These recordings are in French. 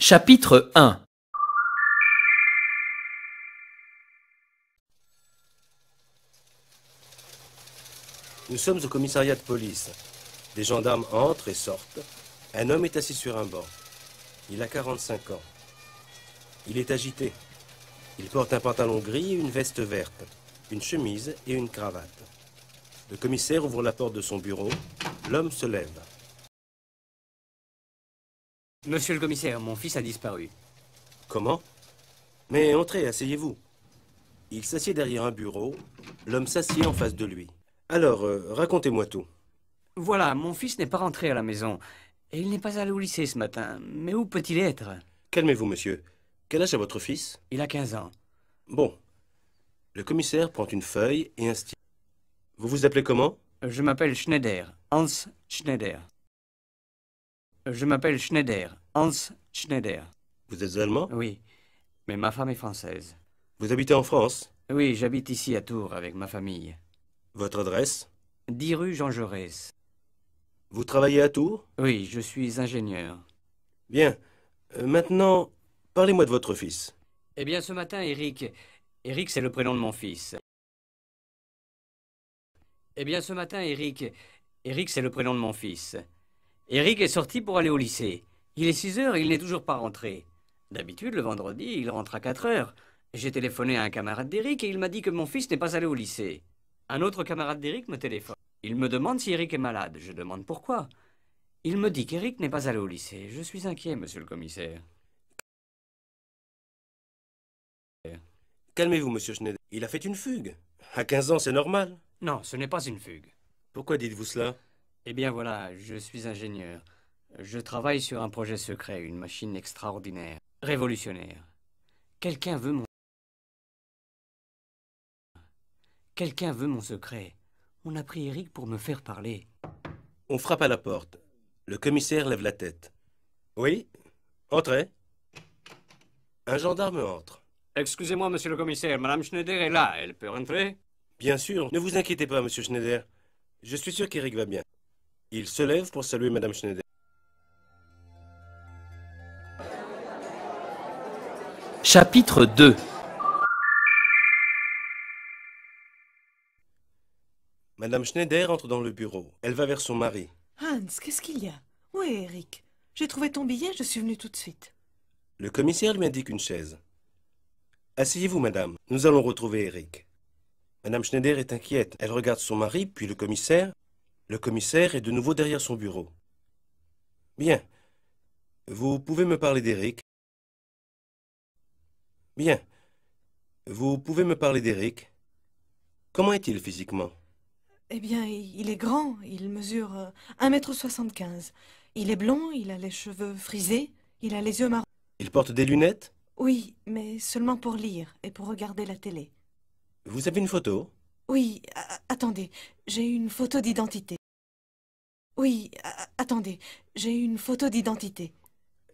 Chapitre 1 Nous sommes au commissariat de police. Des gendarmes entrent et sortent. Un homme est assis sur un banc. Il a 45 ans. Il est agité. Il porte un pantalon gris et une veste verte, une chemise et une cravate. Le commissaire ouvre la porte de son bureau. L'homme se lève. Monsieur le commissaire, mon fils a disparu. Comment Mais entrez, asseyez-vous. Il s'assied derrière un bureau, l'homme s'assied en face de lui. Alors, euh, racontez-moi tout. Voilà, mon fils n'est pas rentré à la maison. Et il n'est pas allé au lycée ce matin. Mais où peut-il être Calmez-vous, monsieur. Quel âge a votre fils Il a 15 ans. Bon. Le commissaire prend une feuille et un stylo. Vous vous appelez comment Je m'appelle Schneider. Hans Schneider. Je m'appelle Schneider, Hans Schneider. Vous êtes allemand Oui, mais ma femme est française. Vous habitez en France Oui, j'habite ici à Tours avec ma famille. Votre adresse 10 rue Jean Jaurès. Vous travaillez à Tours Oui, je suis ingénieur. Bien. Euh, maintenant, parlez-moi de votre fils. Eh bien, ce matin, Eric. Eric, c'est le prénom de mon fils. Eh bien, ce matin, Eric. Eric, c'est le prénom de mon fils. Eric est sorti pour aller au lycée. Il est 6 heures et il n'est toujours pas rentré. D'habitude, le vendredi, il rentre à 4 heures. J'ai téléphoné à un camarade d'Éric et il m'a dit que mon fils n'est pas allé au lycée. Un autre camarade d'Eric me téléphone. Il me demande si Eric est malade. Je demande pourquoi. Il me dit qu'Eric n'est pas allé au lycée. Je suis inquiet, monsieur le commissaire. Calmez-vous, monsieur Schneider. Il a fait une fugue. À 15 ans, c'est normal. Non, ce n'est pas une fugue. Pourquoi dites-vous cela eh bien voilà, je suis ingénieur. Je travaille sur un projet secret, une machine extraordinaire, révolutionnaire. Quelqu'un veut mon... Quelqu'un veut mon secret. On a pris Eric pour me faire parler. On frappe à la porte. Le commissaire lève la tête. Oui Entrez. Un gendarme entre. Excusez-moi, monsieur le commissaire, madame Schneider est là. Elle peut rentrer Bien sûr. Ne vous inquiétez pas, monsieur Schneider. Je suis sûr qu'Eric va bien. Il se lève pour saluer Madame Schneider. Chapitre 2 Madame Schneider entre dans le bureau. Elle va vers son mari. Hans, qu'est-ce qu'il y a Où est Eric J'ai trouvé ton billet, je suis venue tout de suite. Le commissaire lui indique une chaise. Asseyez-vous, madame. Nous allons retrouver Eric. Madame Schneider est inquiète. Elle regarde son mari, puis le commissaire, le commissaire est de nouveau derrière son bureau. Bien. Vous pouvez me parler d'Eric Bien. Vous pouvez me parler d'Eric Comment est-il physiquement Eh bien, il est grand. Il mesure 1m75. Euh, il est blond, il a les cheveux frisés, il a les yeux marrons. Il porte des lunettes Oui, mais seulement pour lire et pour regarder la télé. Vous avez une photo Oui, attendez, j'ai une photo d'identité. Oui, attendez, j'ai une photo d'identité.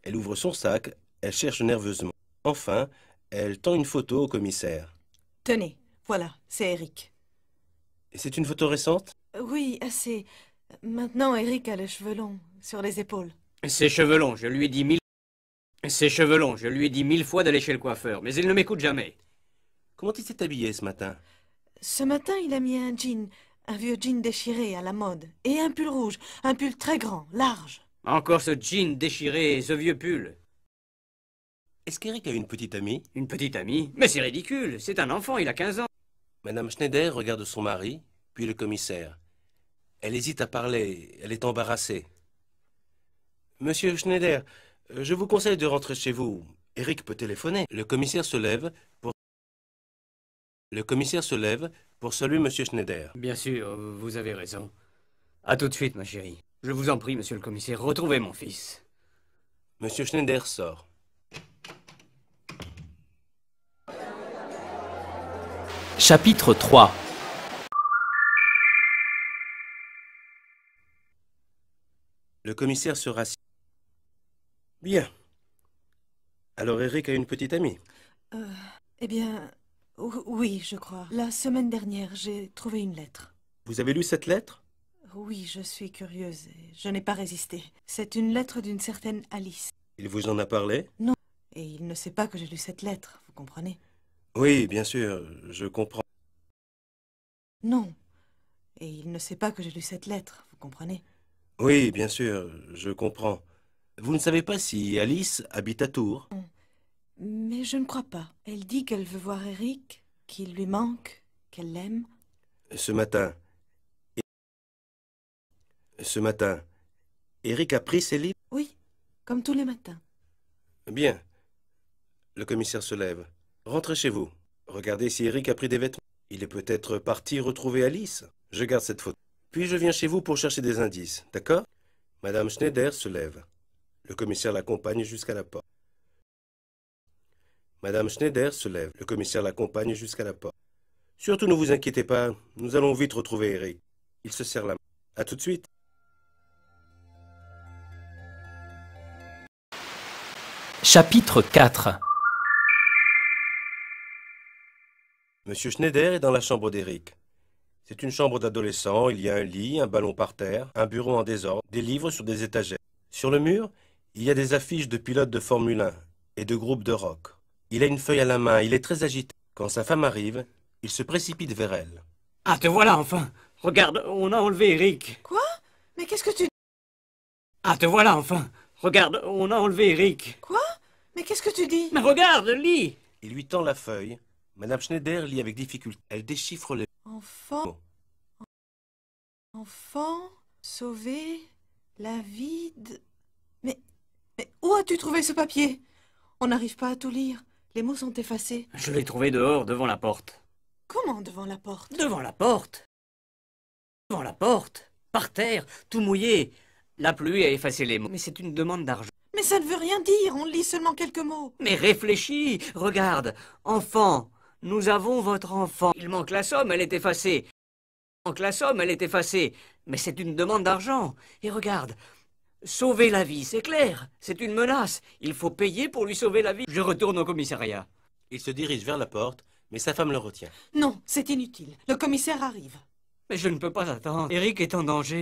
Elle ouvre son sac, elle cherche nerveusement. Enfin, elle tend une photo au commissaire. Tenez, voilà, c'est Eric. C'est une photo récente Oui, assez. Maintenant, Eric a les cheveux longs, sur les épaules. Ses cheveux longs, je lui ai dit mille... Ses cheveux longs, je lui ai dit mille fois d'aller chez le coiffeur, mais il ne m'écoute jamais. Comment il s'est habillé ce matin Ce matin, il a mis un jean, un vieux jean déchiré à la mode. Et un pull rouge. Un pull très grand, large. Encore ce jean déchiré et ce vieux pull. Est-ce qu'Eric a une petite amie Une petite amie Mais c'est ridicule. C'est un enfant, il a 15 ans. Madame Schneider regarde son mari, puis le commissaire. Elle hésite à parler. Elle est embarrassée. Monsieur Schneider, je vous conseille de rentrer chez vous. Eric peut téléphoner. Le commissaire se lève pour le commissaire se lève pour saluer M. Schneider. Bien sûr, vous avez raison. À tout de suite, ma chérie. Je vous en prie, monsieur le commissaire, retrouvez mon fils. M. Schneider sort. Chapitre 3 Le commissaire se rassit. Bien. Alors Eric a une petite amie. Euh, eh bien, oui, je crois. La semaine dernière, j'ai trouvé une lettre. Vous avez lu cette lettre Oui, je suis curieuse et je n'ai pas résisté. C'est une lettre d'une certaine Alice. Il vous en a parlé Non. Et il ne sait pas que j'ai lu cette lettre, vous comprenez Oui, bien sûr, je comprends. Non. Et il ne sait pas que j'ai lu cette lettre, vous comprenez Oui, bien sûr, je comprends. Vous ne savez pas si Alice habite à Tours mais je ne crois pas. Elle dit qu'elle veut voir Eric, qu'il lui manque, qu'elle l'aime. Ce matin. Ce matin. Eric a pris ses livres Oui, comme tous les matins. Bien. Le commissaire se lève. Rentrez chez vous. Regardez si Eric a pris des vêtements. Il est peut-être parti retrouver Alice. Je garde cette photo. Puis je viens chez vous pour chercher des indices, d'accord Madame Schneider se lève. Le commissaire l'accompagne jusqu'à la porte. Madame Schneider se lève. Le commissaire l'accompagne jusqu'à la porte. Surtout ne vous inquiétez pas, nous allons vite retrouver Eric. Il se serre la main. À tout de suite. Chapitre 4 Monsieur Schneider est dans la chambre d'Eric. C'est une chambre d'adolescent, il y a un lit, un ballon par terre, un bureau en désordre, des livres sur des étagères. Sur le mur, il y a des affiches de pilotes de Formule 1 et de groupes de rock. Il a une feuille à la main, il est très agité. Quand sa femme arrive, il se précipite vers elle. Ah, te voilà enfin Regarde, on a enlevé Eric. Quoi Mais qu'est-ce que tu... Ah, te voilà enfin Regarde, on a enlevé Eric. Quoi Mais qu'est-ce que tu dis Mais regarde, lis Il lui tend la feuille. Madame Schneider lit avec difficulté. Elle déchiffre les... Enfant... Enfant... sauvé, La vie Mais... Mais où as-tu trouvé ce papier On n'arrive pas à tout lire. Les mots sont effacés. Je l'ai trouvé dehors, devant la porte. Comment devant la porte Devant la porte Devant la porte Par terre, tout mouillé. La pluie a effacé les mots. Mais c'est une demande d'argent. Mais ça ne veut rien dire, on lit seulement quelques mots. Mais réfléchis, regarde. Enfant, nous avons votre enfant. Il manque la somme, elle est effacée. Il manque la somme, elle est effacée. Mais c'est une demande d'argent. Et regarde, Sauver la vie, c'est clair. C'est une menace. Il faut payer pour lui sauver la vie. Je retourne au commissariat. Il se dirige vers la porte, mais sa femme le retient. Non, c'est inutile. Le commissaire arrive. Mais je ne peux pas attendre. Eric est en danger.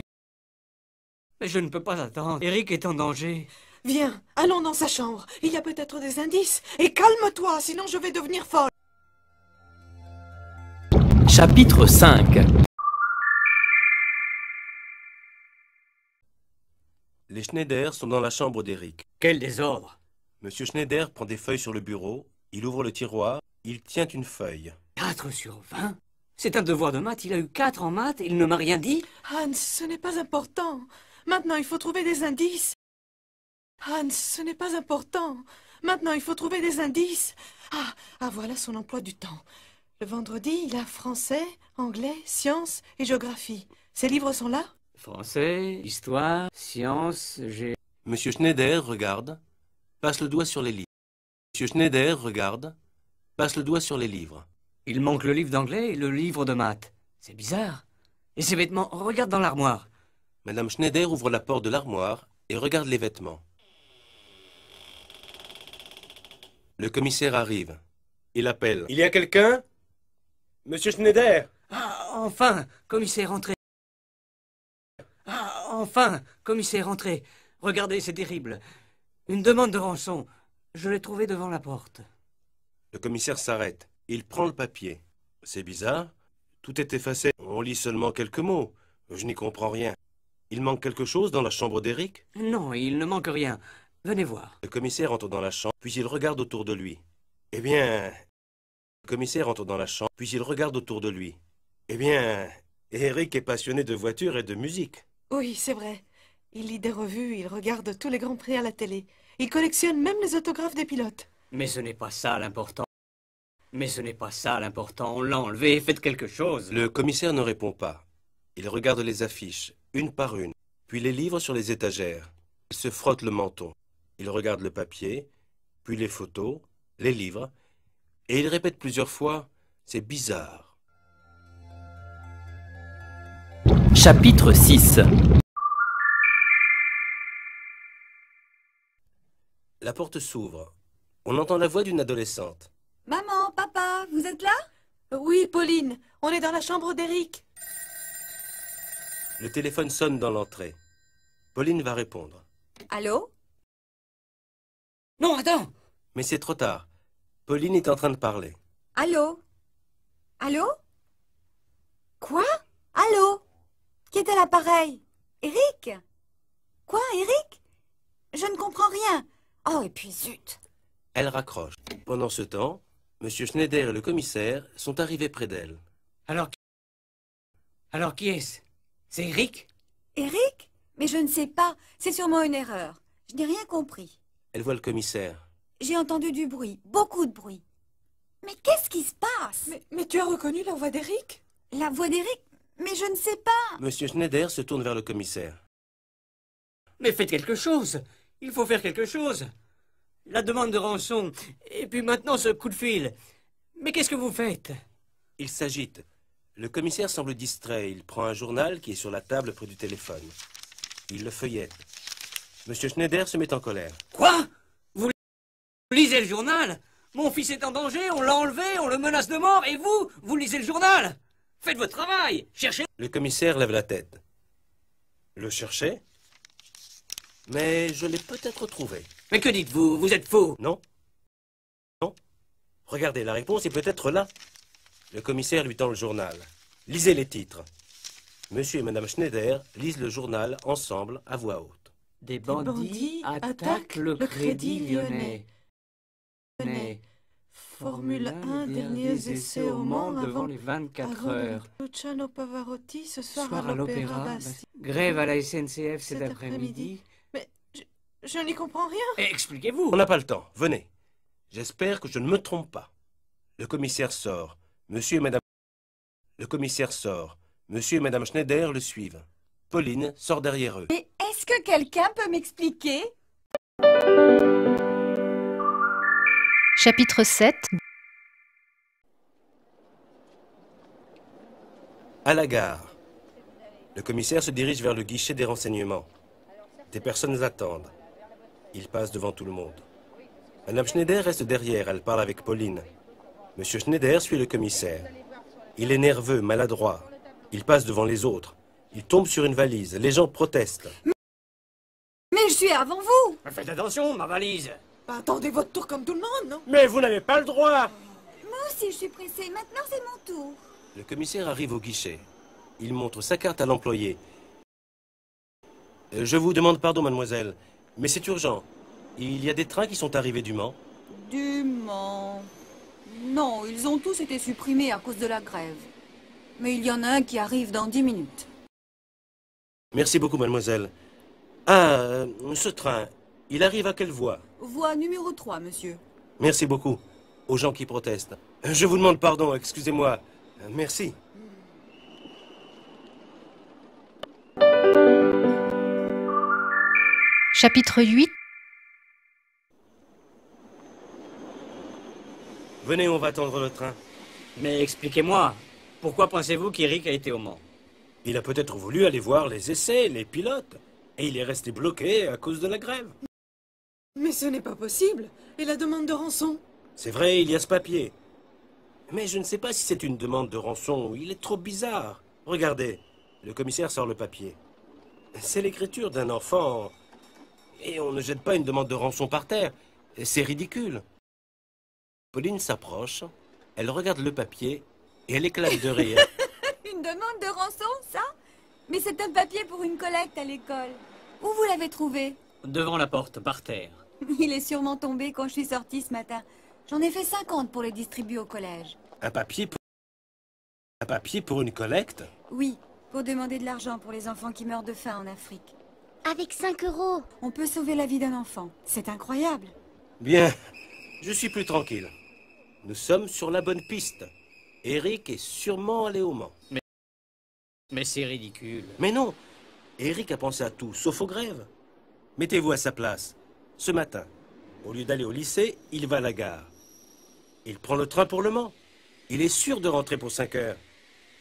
Mais je ne peux pas attendre. Eric est en danger. Viens, allons dans sa chambre. Il y a peut-être des indices. Et calme-toi, sinon je vais devenir folle. Chapitre 5 Les Schneider sont dans la chambre d'Eric. Quel désordre Monsieur Schneider prend des feuilles sur le bureau, il ouvre le tiroir, il tient une feuille. 4 sur 20 C'est un devoir de maths, il a eu 4 en maths, il ne m'a rien dit Hans, ce n'est pas important. Maintenant, il faut trouver des indices. Hans, ce n'est pas important. Maintenant, il faut trouver des indices. Ah, ah, voilà son emploi du temps. Le vendredi, il a français, anglais, sciences et géographie. Ses livres sont là Français, histoire, sciences, j'ai... Monsieur Schneider regarde, passe le doigt sur les livres. Monsieur Schneider regarde, passe le doigt sur les livres. Il manque le livre d'anglais et le livre de maths. C'est bizarre. Et ses vêtements, regarde dans l'armoire. Madame Schneider ouvre la porte de l'armoire et regarde les vêtements. Le commissaire arrive. Il appelle. Il y a quelqu'un Monsieur Schneider Ah, enfin Commissaire, entrez. Enfin, commissaire, entrez. Regardez, c'est terrible. Une demande de rançon. Je l'ai trouvée devant la porte. Le commissaire s'arrête. Il prend le papier. C'est bizarre. Tout est effacé. On lit seulement quelques mots. Je n'y comprends rien. Il manque quelque chose dans la chambre d'Eric Non, il ne manque rien. Venez voir. Le commissaire entre dans la chambre, puis il regarde autour de lui. Eh bien... Le commissaire entre dans la chambre, puis il regarde autour de lui. Eh bien... Eric est passionné de voitures et de musique. Oui, c'est vrai. Il lit des revues, il regarde tous les grands prix à la télé. Il collectionne même les autographes des pilotes. Mais ce n'est pas ça l'important. Mais ce n'est pas ça l'important. On l'a enlevé, faites quelque chose. Le commissaire ne répond pas. Il regarde les affiches, une par une, puis les livres sur les étagères. Il se frotte le menton. Il regarde le papier, puis les photos, les livres, et il répète plusieurs fois, c'est bizarre. Chapitre 6 La porte s'ouvre. On entend la voix d'une adolescente. Maman, papa, vous êtes là euh, Oui, Pauline, on est dans la chambre d'Eric. Le téléphone sonne dans l'entrée. Pauline va répondre. Allô Non, attends Mais c'est trop tard. Pauline est en train de parler. Allô Allô Quoi qui est à l'appareil Eric Quoi, Eric Je ne comprends rien. Oh, et puis zut Elle raccroche. Pendant ce temps, M. Schneider et le commissaire sont arrivés près d'elle. Alors, alors qui est-ce C'est Eric Eric Mais je ne sais pas. C'est sûrement une erreur. Je n'ai rien compris. Elle voit le commissaire. J'ai entendu du bruit, beaucoup de bruit. Mais qu'est-ce qui se passe mais, mais tu as reconnu la voix d'Eric La voix d'Eric mais je ne sais pas. Monsieur Schneider se tourne vers le commissaire. Mais faites quelque chose. Il faut faire quelque chose. La demande de rançon, et puis maintenant ce coup de fil. Mais qu'est-ce que vous faites Il s'agite. Le commissaire semble distrait. Il prend un journal qui est sur la table près du téléphone. Il le feuillette. Monsieur Schneider se met en colère. Quoi Vous lisez le journal Mon fils est en danger, on l'a enlevé, on le menace de mort, et vous, vous lisez le journal Faites votre travail Cherchez Le commissaire lève la tête. Le chercher Mais je l'ai peut-être trouvé. Mais que dites-vous Vous êtes faux Non. Non. Regardez, la réponse est peut-être là. Le commissaire lui tend le journal. Lisez les titres. Monsieur et Madame Schneider lisent le journal ensemble à voix haute. Des bandits, attaquent, le, crédit lyonnais. Formule 1, derniers essais au monde avant les 24 heures. Pavarotti ce soir, à l'Opéra. Bah, grève à la SNCF cet, après-midi. Mais je, je n'y comprends rien. Eh, expliquez-vous. On n'a pas le temps. Venez. J'espère que je ne me trompe pas. Le commissaire sort. Monsieur et Madame. Le commissaire sort. Monsieur et Madame Schneider le suivent. Pauline sort derrière eux. Mais est-ce que quelqu'un peut m'expliquer Chapitre 7 À la gare, le commissaire se dirige vers le guichet des renseignements. Des personnes attendent. Il passe devant tout le monde. Madame Schneider reste derrière, elle parle avec Pauline. Monsieur Schneider suit le commissaire. Il est nerveux, maladroit. Il passe devant les autres. Il tombe sur une valise. Les gens protestent. Mais je suis avant vous Faites attention, ma valise bah, attendez votre tour comme tout le monde, non Mais vous n'avez pas le droit Moi aussi, je suis pressée. Maintenant, c'est mon tour. Le commissaire arrive au guichet. Il montre sa carte à l'employé. Euh, je vous demande pardon, mademoiselle, mais c'est urgent. Il y a des trains qui sont arrivés du Mans. Du Mans Non, ils ont tous été supprimés à cause de la grève. Mais il y en a un qui arrive dans dix minutes. Merci beaucoup, mademoiselle. Ah, euh, ce train, il arrive à quelle voie Voie numéro 3, monsieur. Merci beaucoup aux gens qui protestent. Je vous demande pardon, excusez-moi. Merci. Chapitre 8 Venez, on va attendre le train. Mais expliquez-moi, pourquoi pensez-vous qu'Eric a été au Mans Il a peut-être voulu aller voir les essais, les pilotes, et il est resté bloqué à cause de la grève. Mais ce n'est pas possible Et la demande de rançon C'est vrai, il y a ce papier. Mais je ne sais pas si c'est une demande de rançon. Il est trop bizarre. Regardez, le commissaire sort le papier. C'est l'écriture d'un enfant. Et on ne jette pas une demande de rançon par terre. C'est ridicule. Pauline s'approche, elle regarde le papier et elle éclate de rire. une demande de rançon, ça Mais c'est un papier pour une collecte à l'école. Où vous l'avez trouvé Devant la porte, par terre. Il est sûrement tombé quand je suis sortie ce matin. J'en ai fait 50 pour les distribuer au collège. Un papier pour... Un papier pour une collecte Oui, pour demander de l'argent pour les enfants qui meurent de faim en Afrique. Avec 5 euros On peut sauver la vie d'un enfant. C'est incroyable. Bien, je suis plus tranquille. Nous sommes sur la bonne piste. Eric est sûrement allé au Mans. Mais, mais c'est ridicule. Mais non Eric a pensé à tout, sauf aux grèves. Mettez-vous à sa place. Ce matin, au lieu d'aller au lycée, il va à la gare. Il prend le train pour le Mans. Il est sûr de rentrer pour 5 heures.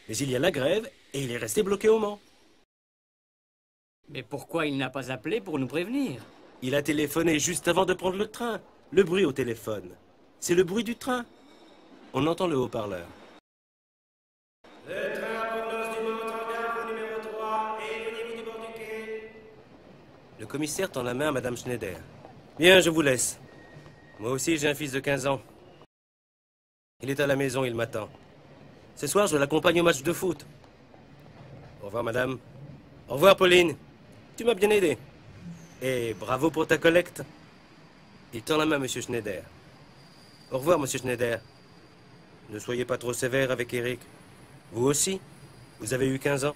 Mais il y a la grève et il est resté bloqué au Mans. Mais pourquoi il n'a pas appelé pour nous prévenir Il a téléphoné juste avant de prendre le train. Le bruit au téléphone. C'est le bruit du train. On entend le haut-parleur. Le train du numéro 3 quai. Le commissaire tend la main à Madame Schneider. Bien, je vous laisse. Moi aussi, j'ai un fils de 15 ans. Il est à la maison, il m'attend. Ce soir, je l'accompagne au match de foot. Au revoir, madame. Au revoir, Pauline. Tu m'as bien aidé. Et bravo pour ta collecte. Il tend la main, monsieur Schneider. Au revoir, monsieur Schneider. Ne soyez pas trop sévère avec Eric. Vous aussi Vous avez eu 15 ans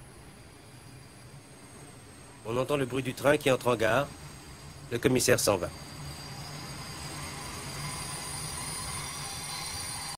On entend le bruit du train qui entre en gare. Le commissaire s'en va.